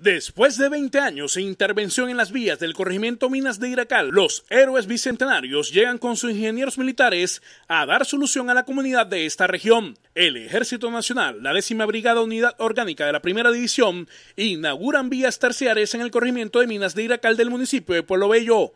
Después de 20 años de intervención en las vías del corregimiento Minas de Iracal, los héroes bicentenarios llegan con sus ingenieros militares a dar solución a la comunidad de esta región. El Ejército Nacional, la décima Brigada Unidad Orgánica de la Primera División, inauguran vías terciarias en el corregimiento de Minas de Iracal del municipio de Pueblo Bello.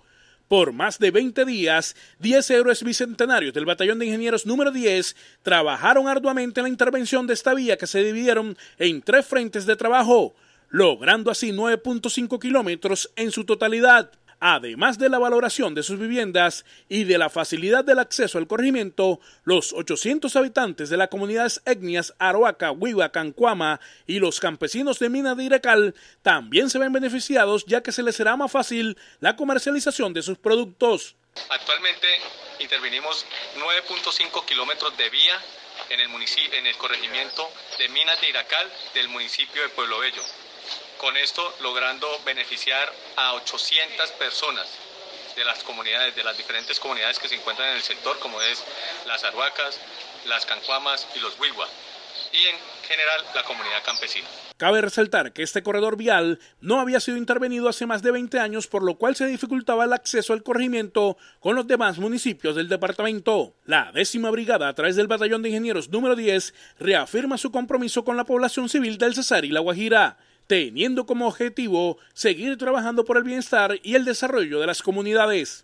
Por más de 20 días, 10 héroes bicentenarios del Batallón de Ingenieros número 10 trabajaron arduamente en la intervención de esta vía que se dividieron en tres frentes de trabajo logrando así 9.5 kilómetros en su totalidad. Además de la valoración de sus viviendas y de la facilidad del acceso al corregimiento, los 800 habitantes de las comunidades etnias Aroaca, Huiva, Cancuama y los campesinos de Mina de Iracal también se ven beneficiados ya que se les será más fácil la comercialización de sus productos. Actualmente intervinimos 9.5 kilómetros de vía en el, municipio, en el corregimiento de Minas de Iracal del municipio de Pueblo Bello con esto logrando beneficiar a 800 personas de las comunidades, de las diferentes comunidades que se encuentran en el sector, como es las arhuacas, las cancuamas y los huigua, y en general la comunidad campesina. Cabe resaltar que este corredor vial no había sido intervenido hace más de 20 años, por lo cual se dificultaba el acceso al corregimiento con los demás municipios del departamento. La décima brigada, a través del batallón de ingenieros número 10, reafirma su compromiso con la población civil del Cesar y La Guajira teniendo como objetivo seguir trabajando por el bienestar y el desarrollo de las comunidades.